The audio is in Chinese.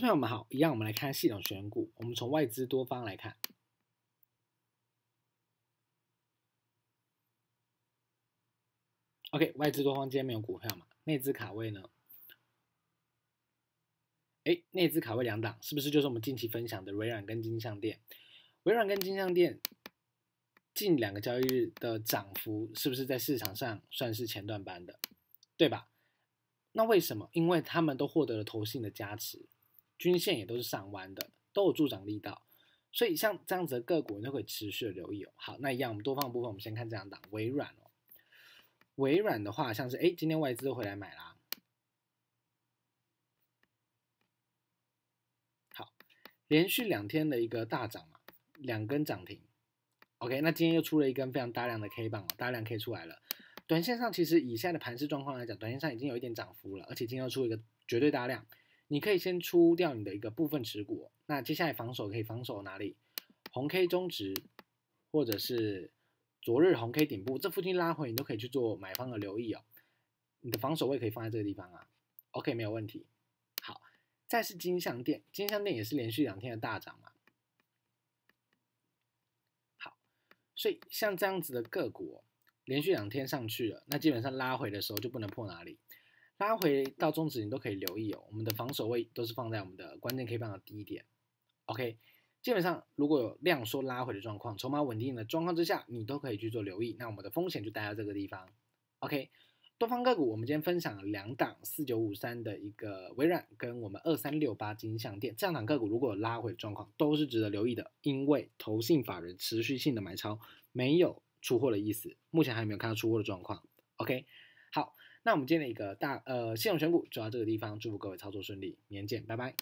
朋友们好，一样我们来看系统选股。我们从外资多方来看，OK，外资多方今天没有股票嘛？内资卡位呢？哎，内资卡位两档，是不是就是我们近期分享的微软跟金像店？微软跟金像店近两个交易日的涨幅，是不是在市场上算是前段班的？对吧？那为什么？因为他们都获得了投信的加持。均线也都是上弯的，都有助长力道，所以像这样子的个股，你都可以持续的留意哦。好，那一样，我们多方部分，我们先看这两档，微软哦。微软的话，像是哎，今天外资都回来买啦，好，连续两天的一个大涨嘛，两根涨停。OK，那今天又出了一根非常大量的 K 棒大量 K 出来了。短线上其实以现在的盘势状况来讲，短线上已经有一点涨幅了，而且今天又出一个绝对大量。你可以先出掉你的一个部分持股，那接下来防守可以防守哪里？红 K 中值，或者是昨日红 K 顶部，这附近拉回你都可以去做买方的留意哦。你的防守位可以放在这个地方啊。OK，没有问题。好，再是金项店，金项店也是连续两天的大涨嘛。好，所以像这样子的个股，连续两天上去了，那基本上拉回的时候就不能破哪里。拉回到中指，你都可以留意哦。我们的防守位都是放在我们的关键 K 棒的低点。OK，基本上如果有量缩拉回的状况，筹码稳定的状况之下，你都可以去做留意。那我们的风险就待在这个地方。OK，多方个股，我们今天分享了两档四九五三的一个微软，跟我们二三六八金项店，这两档个股，如果有拉回的状况，都是值得留意的。因为投信法人持续性的买超，没有出货的意思，目前还没有看到出货的状况。OK，好。那我们今天的一个大呃系统选股就到这个地方，祝福各位操作顺利，明天见，拜拜。